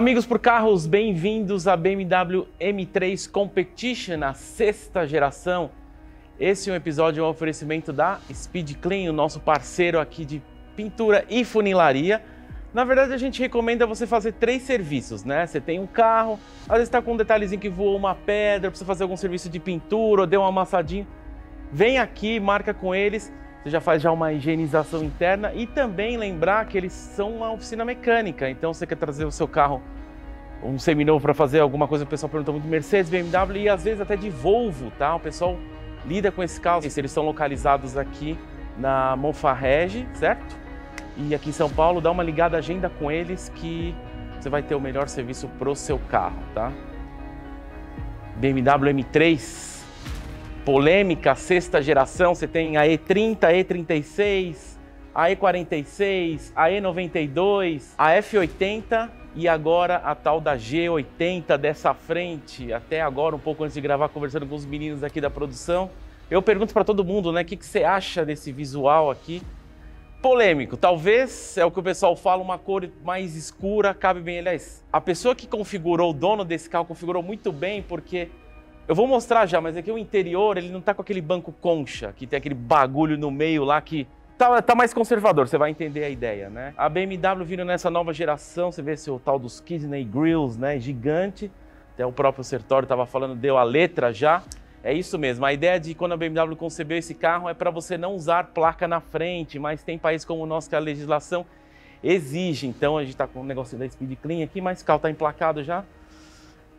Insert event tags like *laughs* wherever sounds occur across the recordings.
Amigos por carros, bem-vindos à BMW M3 Competition, a sexta geração. Esse é um episódio, é um oferecimento da Speed Clean, o nosso parceiro aqui de pintura e funilaria. Na verdade, a gente recomenda você fazer três serviços, né? Você tem um carro, às vezes está com um detalhezinho que voou uma pedra, precisa fazer algum serviço de pintura, ou deu uma amassadinha. Vem aqui, marca com eles, você já faz já uma higienização interna e também lembrar que eles são uma oficina mecânica. Então você quer trazer o seu carro um seminovo para fazer alguma coisa, o pessoal pergunta muito Mercedes, BMW e às vezes até de Volvo, tá? O pessoal lida com esse carro. Eles estão localizados aqui na Monfarrege, certo? E aqui em São Paulo, dá uma ligada, agenda com eles que você vai ter o melhor serviço pro seu carro, tá? BMW M3, polêmica, sexta geração, você tem a E30, a E36, a E46, a E92, a F80 e agora a tal da G80 dessa frente, até agora, um pouco antes de gravar, conversando com os meninos aqui da produção. Eu pergunto para todo mundo, né, o que, que você acha desse visual aqui? Polêmico, talvez é o que o pessoal fala, uma cor mais escura cabe bem. Aliás, a pessoa que configurou, o dono desse carro, configurou muito bem, porque eu vou mostrar já, mas aqui é o interior ele não tá com aquele banco concha, que tem aquele bagulho no meio lá que tá, tá mais conservador, você vai entender a ideia, né? A BMW vindo nessa nova geração, você vê esse, o tal dos Kidney Grills, né? Gigante. Até o próprio Sertório estava falando, deu a letra já. É isso mesmo. A ideia de quando a BMW concebeu esse carro é para você não usar placa na frente, mas tem países como o nosso que a legislação exige. Então a gente está com o negócio da Speed Clean aqui, mas o carro está emplacado já.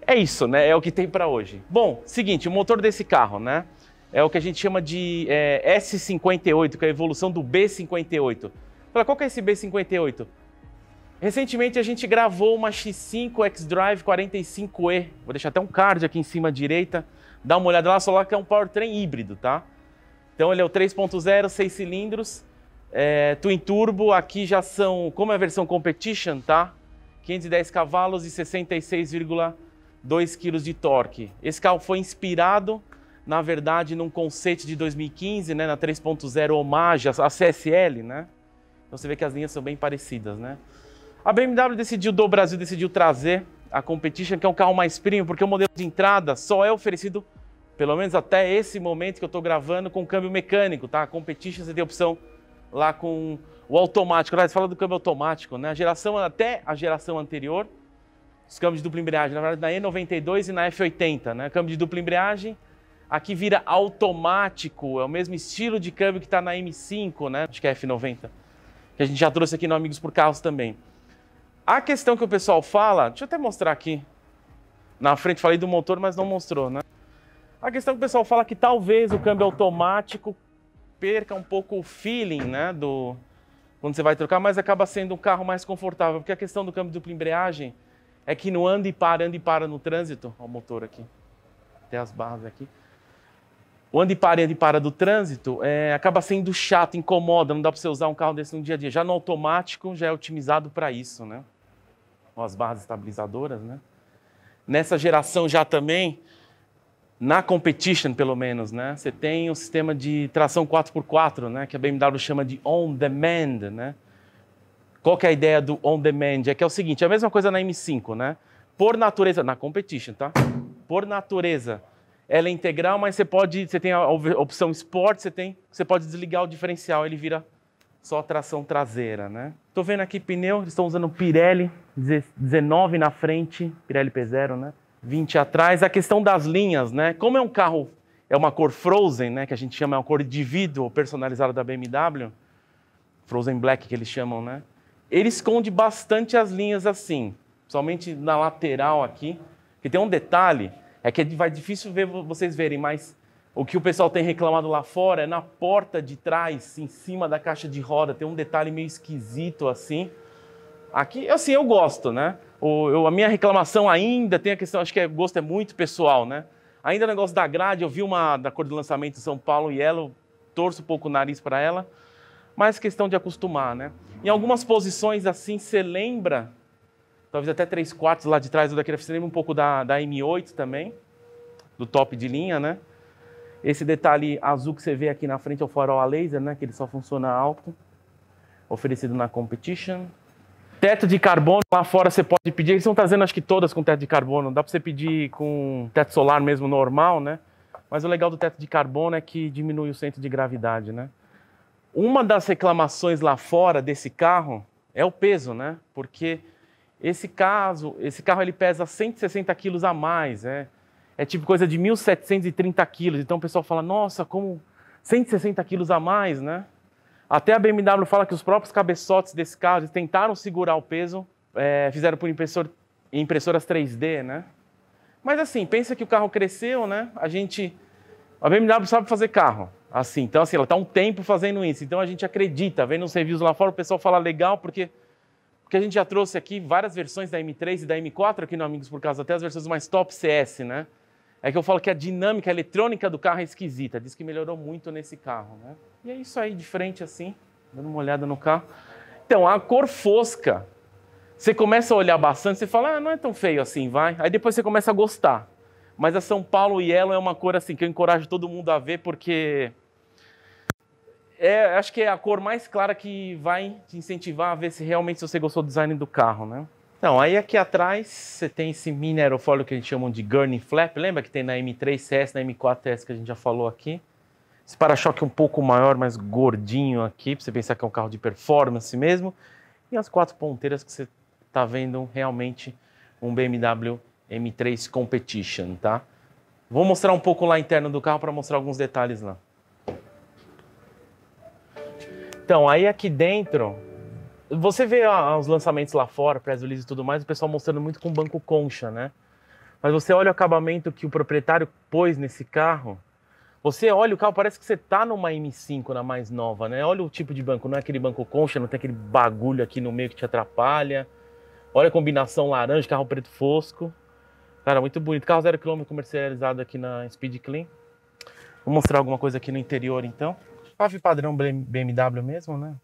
É isso, né? É o que tem para hoje. Bom, seguinte, o motor desse carro, né? é o que a gente chama de é, S58, que é a evolução do B58. Fala, qual que é esse B58? Recentemente a gente gravou uma X5 X-Drive 45E. Vou deixar até um card aqui em cima à direita. Dá uma olhada lá, só lá que é um powertrain híbrido, tá? Então ele é o 3.0, 6 cilindros, é, twin turbo. Aqui já são, como é a versão competition, tá? 510 cavalos e 66,2 kg de torque. Esse carro foi inspirado na verdade, num conceito de 2015, né, na 3.0 homagem, a CSL, né? Então você vê que as linhas são bem parecidas, né? A BMW decidiu, do Brasil, decidiu trazer a Competition, que é um carro mais premium, porque o modelo de entrada só é oferecido, pelo menos até esse momento que eu estou gravando, com câmbio mecânico, tá? A Competition você tem a opção lá com o automático. Lá você fala do câmbio automático, né? A geração, até a geração anterior, os câmbios de dupla embreagem, na verdade, na E92 e na F80, né? Câmbio de dupla embreagem, Aqui vira automático, é o mesmo estilo de câmbio que está na M5, né? Acho que é F90, que a gente já trouxe aqui no Amigos por Carros também. A questão que o pessoal fala, deixa eu até mostrar aqui. Na frente falei do motor, mas não mostrou, né? A questão que o pessoal fala é que talvez o câmbio automático perca um pouco o feeling, né, do quando você vai trocar, mas acaba sendo um carro mais confortável, porque a questão do câmbio dupla embreagem é que não anda e para, anda e para no trânsito, Olha o motor aqui. Até as barras aqui o ande para e ande para do trânsito é, acaba sendo chato, incomoda, não dá para você usar um carro desse no dia a dia. Já no automático já é otimizado para isso, né? Com as barras estabilizadoras, né? Nessa geração já também, na competition pelo menos, né? Você tem o um sistema de tração 4x4, né? Que a BMW chama de on demand, né? Qual que é a ideia do on demand? É que é o seguinte, é a mesma coisa na M5, né? Por natureza, na competition, tá? Por natureza, ela é integral, mas você pode, você tem a opção sport você tem, você pode desligar o diferencial, ele vira só tração traseira, né? Tô vendo aqui pneu, eles estão usando Pirelli 19 na frente, Pirelli P0, né? 20 atrás. A questão das linhas, né? Como é um carro é uma cor frozen, né, que a gente chama é uma cor indivíduo personalizada da BMW, frozen black que eles chamam, né? Ele esconde bastante as linhas assim, somente na lateral aqui, que tem um detalhe é que vai difícil ver vocês verem, mas o que o pessoal tem reclamado lá fora é na porta de trás, em cima da caixa de roda, tem um detalhe meio esquisito assim. Aqui, assim, eu gosto, né? O, eu, a minha reclamação ainda tem a questão, acho que é, gosto é muito pessoal, né? Ainda o é negócio da grade, eu vi uma da cor de lançamento em São Paulo e ela, eu torço um pouco o nariz para ela, mas questão de acostumar, né? Em algumas posições assim, você lembra talvez até 3 quartos lá de trás do daquele Você lembra um pouco da, da M8 também, do top de linha, né? Esse detalhe azul que você vê aqui na frente é o farol a laser, né? Que ele só funciona alto, oferecido na Competition. Teto de carbono, lá fora você pode pedir. Eles estão trazendo acho que todas com teto de carbono. Dá para você pedir com teto solar mesmo normal, né? Mas o legal do teto de carbono é que diminui o centro de gravidade, né? Uma das reclamações lá fora desse carro é o peso, né? Porque esse caso, esse carro ele pesa 160 quilos a mais, né? É tipo coisa de 1.730 quilos. Então o pessoal fala, nossa, como 160 quilos a mais, né? Até a BMW fala que os próprios cabeçotes desse carro tentaram segurar o peso, é, fizeram por impressor, impressoras 3D, né? Mas assim, pensa que o carro cresceu, né? A gente. A BMW sabe fazer carro. Assim, então, assim, ela está um tempo fazendo isso. Então a gente acredita, vendo os reviews lá fora, o pessoal fala legal, porque porque a gente já trouxe aqui várias versões da M3 e da M4 aqui no Amigos por Causa, até as versões mais top CS, né? É que eu falo que a dinâmica a eletrônica do carro é esquisita. Diz que melhorou muito nesse carro, né? E é isso aí, de frente assim, dando uma olhada no carro. Então, a cor fosca. Você começa a olhar bastante, você fala, ah, não é tão feio assim, vai. Aí depois você começa a gostar. Mas a São Paulo Yellow é uma cor assim que eu encorajo todo mundo a ver, porque é, acho que é a cor mais clara que vai te incentivar a ver se realmente você gostou do design do carro, né? Então, aí aqui atrás você tem esse mini aerofólio que a gente chama de Gurney Flap. Lembra que tem na M3 CS, na M4 TS que a gente já falou aqui? Esse para-choque um pouco maior, mais gordinho aqui, para você pensar que é um carro de performance mesmo. E as quatro ponteiras que você está vendo realmente um BMW M3 Competition, tá? Vou mostrar um pouco lá interno do carro para mostrar alguns detalhes lá. Então, aí aqui dentro, você vê ah, os lançamentos lá fora, press release e tudo mais, o pessoal mostrando muito com banco concha, né? Mas você olha o acabamento que o proprietário pôs nesse carro, você olha o carro, parece que você tá numa M5, na mais nova, né? Olha o tipo de banco, não é aquele banco concha, não tem aquele bagulho aqui no meio que te atrapalha. Olha a combinação laranja, carro preto fosco. Cara, muito bonito. Carro zero quilômetro comercializado aqui na Speed Clean. Vou mostrar alguma coisa aqui no interior, então. SPAF padrão BMW mesmo, né?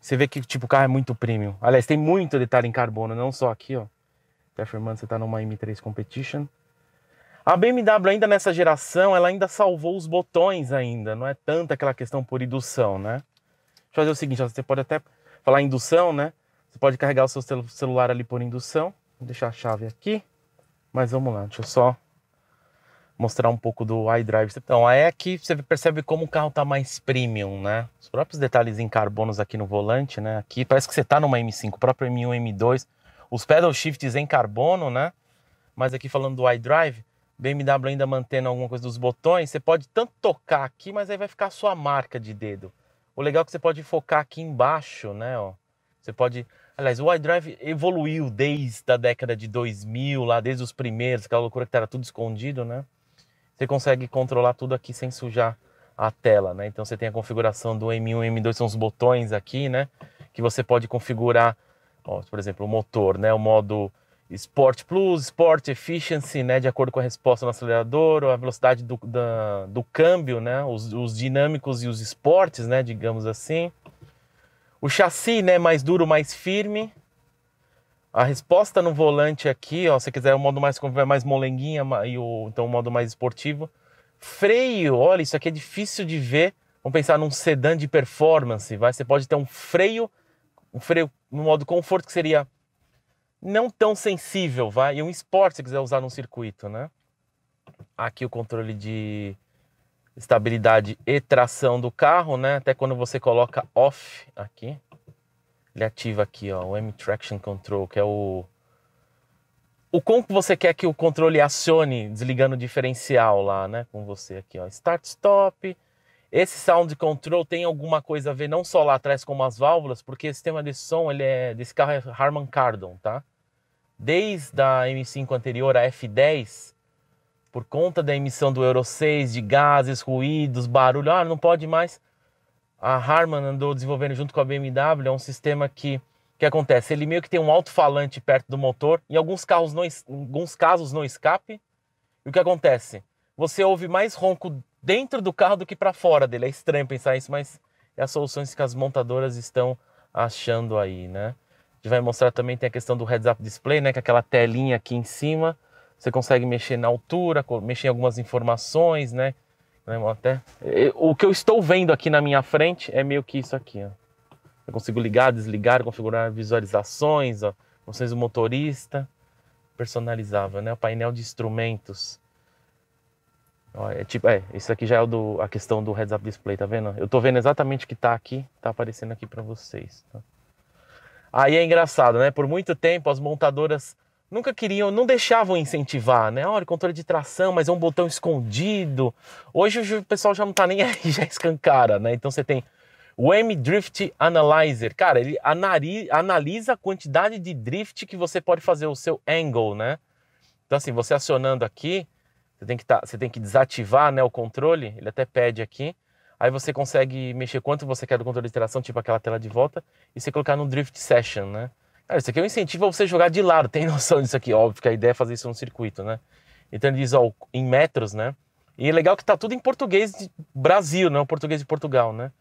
Você vê que tipo, o carro é muito premium. Aliás, tem muito detalhe em carbono, não só aqui, ó. Tá afirmando que você tá numa M3 Competition. A BMW ainda nessa geração, ela ainda salvou os botões ainda. Não é tanta aquela questão por indução, né? Deixa eu fazer o seguinte, ó, você pode até falar indução, né? Você pode carregar o seu celular ali por indução. Vou deixar a chave aqui. Mas vamos lá, deixa eu só mostrar um pouco do iDrive. Então, aí aqui é você percebe como o carro está mais premium, né? Os próprios detalhes em carbonos aqui no volante, né? Aqui parece que você está numa M5, o próprio M1, M2, os pedal shifts em carbono, né? Mas aqui falando do iDrive, BMW ainda mantendo alguma coisa dos botões, você pode tanto tocar aqui, mas aí vai ficar a sua marca de dedo. O legal é que você pode focar aqui embaixo, né, ó. Você pode Aliás, o iDrive evoluiu desde a década de 2000, lá desde os primeiros, aquela loucura que era tudo escondido, né? você consegue controlar tudo aqui sem sujar a tela, né? Então você tem a configuração do M1 e M2, são os botões aqui, né? Que você pode configurar, ó, por exemplo, o motor, né? O modo Sport Plus, Sport Efficiency, né? De acordo com a resposta no acelerador, a velocidade do, da, do câmbio, né? Os, os dinâmicos e os esportes, né? Digamos assim. O chassi, né? Mais duro, mais firme, a resposta no volante aqui, ó, se quiser o modo mais mais molenguinha e o então o modo mais esportivo. Freio, olha, isso aqui é difícil de ver. Vamos pensar num sedã de performance, vai, você pode ter um freio, um freio no modo conforto que seria não tão sensível, vai, e um esporte se quiser usar num circuito, né? Aqui o controle de estabilidade e tração do carro, né? Até quando você coloca off aqui, ele ativa aqui, ó, o M-Traction Control, que é o... O como que você quer que o controle acione desligando o diferencial lá, né? Com você aqui, ó. Start, stop. Esse sound control tem alguma coisa a ver não só lá atrás com as válvulas, porque esse sistema de som ele é, desse carro é Harman Kardon, tá? Desde a M5 anterior, a F10, por conta da emissão do Euro 6, de gases, ruídos, barulho, ah, não pode mais a Harman andou desenvolvendo junto com a BMW é um sistema que que acontece? Ele meio que tem um alto-falante perto do motor, em alguns, carros não, em alguns casos não escape. E o que acontece? Você ouve mais ronco dentro do carro do que para fora dele. É estranho pensar isso, mas é as soluções que as montadoras estão achando aí, né? A gente vai mostrar também tem a questão do heads up display, né, que é aquela telinha aqui em cima, você consegue mexer na altura, mexer em algumas informações, né? Né, até, o que eu estou vendo aqui na minha frente é meio que isso aqui. Ó. Eu consigo ligar, desligar, configurar visualizações, ó, vocês o motorista, personalizável, né? O painel de instrumentos. Ó, é tipo, é, isso aqui já é do, a questão do heads-up display, tá vendo? Eu tô vendo exatamente o que tá aqui, tá aparecendo aqui para vocês. Tá? Aí é engraçado, né? Por muito tempo as montadoras nunca queriam, não deixavam incentivar, né? Olha, controle de tração, mas é um botão escondido. Hoje o pessoal já não tá nem *laughs* aí, já escancara, né? Então você tem o M-Drift Analyzer. Cara, ele analisa a quantidade de drift que você pode fazer o seu angle, né? Então assim, você acionando aqui, você tem que, tá, você tem que desativar né, o controle, ele até pede aqui. Aí você consegue mexer quanto você quer do controle de tração, tipo aquela tela de volta, e você colocar no Drift Session, né? Cara, isso aqui é um incentivo a você jogar de lado. Tem *laughs* noção disso aqui, óbvio que a ideia é fazer isso num circuito, né? Então ele diz, ó, em metros, né? E é legal que tá tudo em português de Brasil, não né? português de Portugal, né?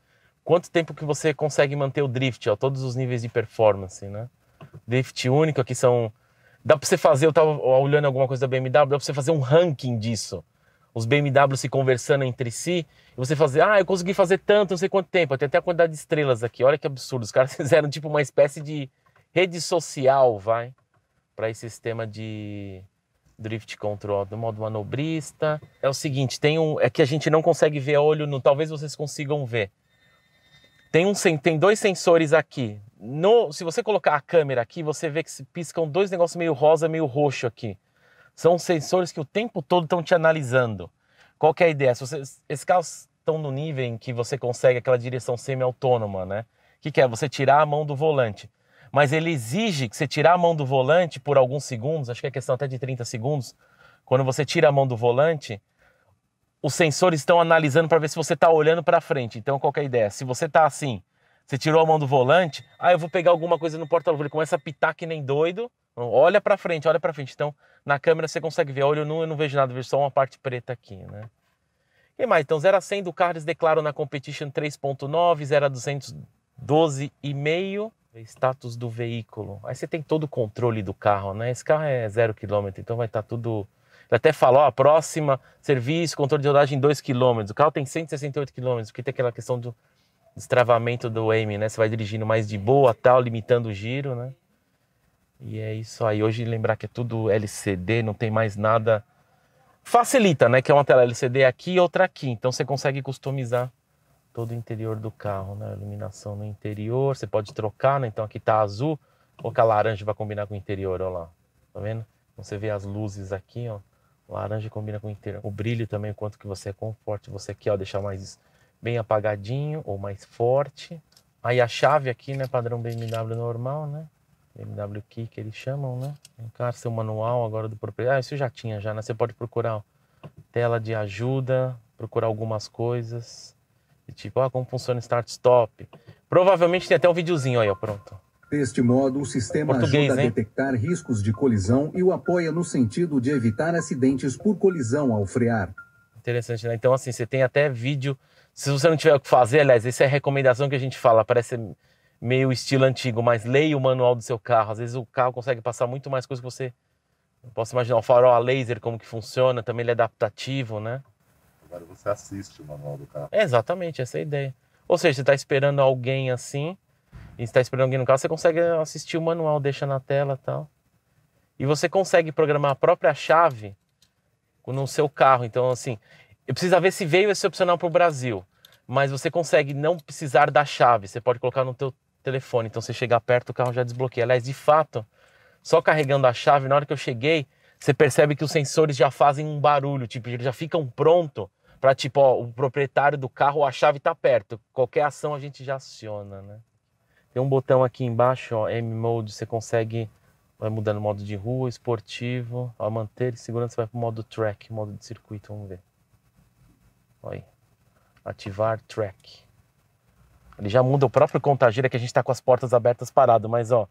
Quanto tempo que você consegue manter o drift, ó, todos os níveis de performance, né? Drift único, aqui são... Dá pra você fazer, eu tava olhando alguma coisa da BMW, dá pra você fazer um ranking disso. Os BMW se conversando entre si, e você fazer, ah, eu consegui fazer tanto, não sei quanto tempo, tem até a quantidade de estrelas aqui, olha que absurdo, os caras *laughs* fizeram tipo uma espécie de rede social, vai, para esse sistema de drift control, do modo manobrista. É o seguinte, tem um, é que a gente não consegue ver a olho nu, talvez vocês consigam ver. Tem um tem dois sensores aqui. No, se você colocar a câmera aqui, você vê que se piscam dois negócios meio rosa, meio roxo aqui. São sensores que o tempo todo estão te analisando. Qual que é a ideia? Se você, esses carros estão no nível em que você consegue aquela direção semi-autônoma, né? O que, que é? Você tirar a mão do volante mas ele exige que você tire a mão do volante por alguns segundos, acho que é questão até de 30 segundos. Quando você tira a mão do volante, os sensores estão analisando para ver se você está olhando para frente. Então, qual é a ideia? Se você está assim, você tirou a mão do volante, ah, eu vou pegar alguma coisa no porta-luva. Ele começa a pitar que nem doido, olha para frente, olha para frente. Então, na câmera você consegue ver, olha, eu não, eu não vejo nada, eu vejo só uma parte preta aqui, né? E mais, então 0 a 100 do Carlos declaram na Competition 3.9, 0 a 200 status do veículo. Aí você tem todo o controle do carro, né? Esse carro é zero quilômetro, então vai estar tá tudo. Ele até falou, a próxima serviço, controle de rodagem 2 km. O carro tem 168 km, porque tem aquela questão do destravamento do aim, né? Você vai dirigindo mais de boa, tal, limitando o giro, né? E é isso aí. Hoje lembrar que é tudo LCD, não tem mais nada. Facilita, né? Que é uma tela LCD aqui e outra aqui. Então você consegue customizar todo o interior do carro, né? Iluminação no interior, você pode trocar, né? Então aqui tá azul, colocar laranja vai combinar com o interior, Olha lá. Tá vendo? Então, você vê as luzes aqui, ó. Laranja combina com o interior. O brilho também, quanto que você é conforte, você quer, ó, deixar mais bem apagadinho ou mais forte. Aí a chave aqui, né, padrão BMW normal, né? BMW Key que eles chamam, né? Encárcer seu manual agora do proprietário. Ah, isso já tinha já, né? Você pode procurar ó, tela de ajuda, procurar algumas coisas. E tipo, ah, como funciona start-stop. Provavelmente tem até um videozinho aí, ó, pronto. Deste modo, o sistema Português, ajuda a hein? detectar riscos de colisão e o apoia no sentido de evitar acidentes por colisão ao frear. Interessante, né? Então, assim, você tem até vídeo. Se você não tiver o que fazer, aliás, essa é a recomendação que a gente fala, parece meio estilo antigo, mas leia o manual do seu carro. Às vezes o carro consegue passar muito mais coisas que você. Eu posso imaginar o farol a laser, como que funciona, também ele é adaptativo, né? Agora você assiste o manual do carro. É exatamente, essa é a ideia. Ou seja, você está esperando alguém assim, e está esperando alguém no carro, você consegue assistir o manual, deixa na tela e tal. E você consegue programar a própria chave no seu carro. Então, assim, eu precisa ver se veio esse opcional para o Brasil. Mas você consegue não precisar da chave, você pode colocar no teu telefone. Então, você chegar perto, o carro já desbloqueia. Aliás, de fato, só carregando a chave, na hora que eu cheguei, você percebe que os sensores já fazem um barulho, tipo, eles já ficam pronto para tipo, ó, o proprietário do carro, a chave tá perto. Qualquer ação a gente já aciona, né? Tem um botão aqui embaixo, ó, M Mode, você consegue vai mudando modo de rua, esportivo, ó, manter segurança vai pro modo track, modo de circuito, vamos ver. Olha aí. Ativar track. Ele já muda o próprio contageiro, é que a gente tá com as portas abertas parado, mas ó,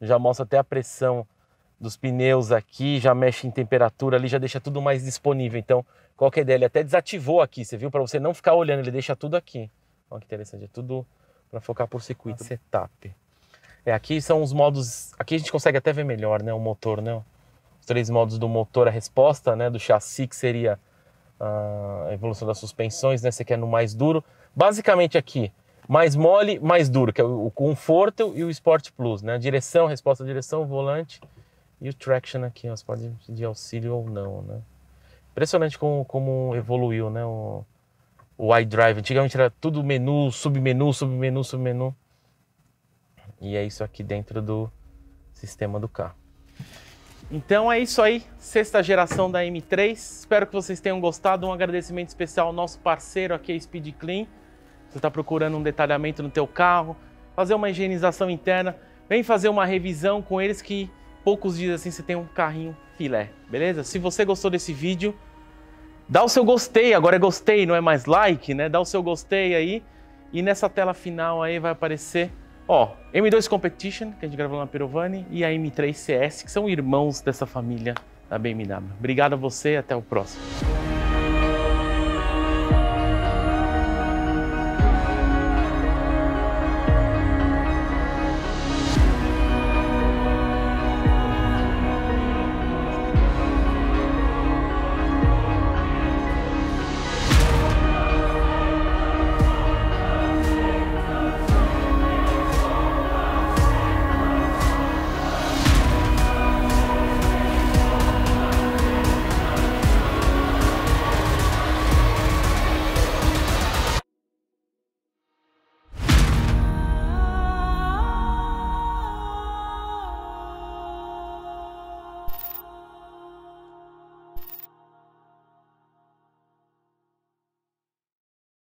já mostra até a pressão dos pneus aqui, já mexe em temperatura ali, já deixa tudo mais disponível. Então, qualquer ideia, ele até desativou aqui, você viu? Para você não ficar olhando, ele deixa tudo aqui. Olha que interessante, é tudo para focar por circuito. Tá Setup. É, aqui são os modos, aqui a gente consegue até ver melhor, né, o motor, né? Os três modos do motor, a resposta, né, do chassi, que seria ah, a evolução das suspensões, né, você quer no mais duro. Basicamente aqui, mais mole, mais duro, que é o conforto e o Sport Plus, né? Direção, resposta à direção, volante, e o traction aqui, ó, você pode de auxílio ou não, né? Impressionante como, como evoluiu, né? O, o iDrive. Antigamente era tudo menu, submenu, submenu, submenu. E é isso aqui dentro do sistema do carro. Então é isso aí, sexta geração da M3. Espero que vocês tenham gostado. Um agradecimento especial ao nosso parceiro aqui, a Speed Clean. Você está procurando um detalhamento no teu carro, fazer uma higienização interna, vem fazer uma revisão com eles que poucos dias assim você tem um carrinho filé, beleza? Se você gostou desse vídeo, dá o seu gostei, agora é gostei, não é mais like, né? Dá o seu gostei aí e nessa tela final aí vai aparecer, ó, M2 Competition, que a gente gravou na Peruvani e a M3 CS, que são irmãos dessa família da BMW. Obrigado a você e até o próximo.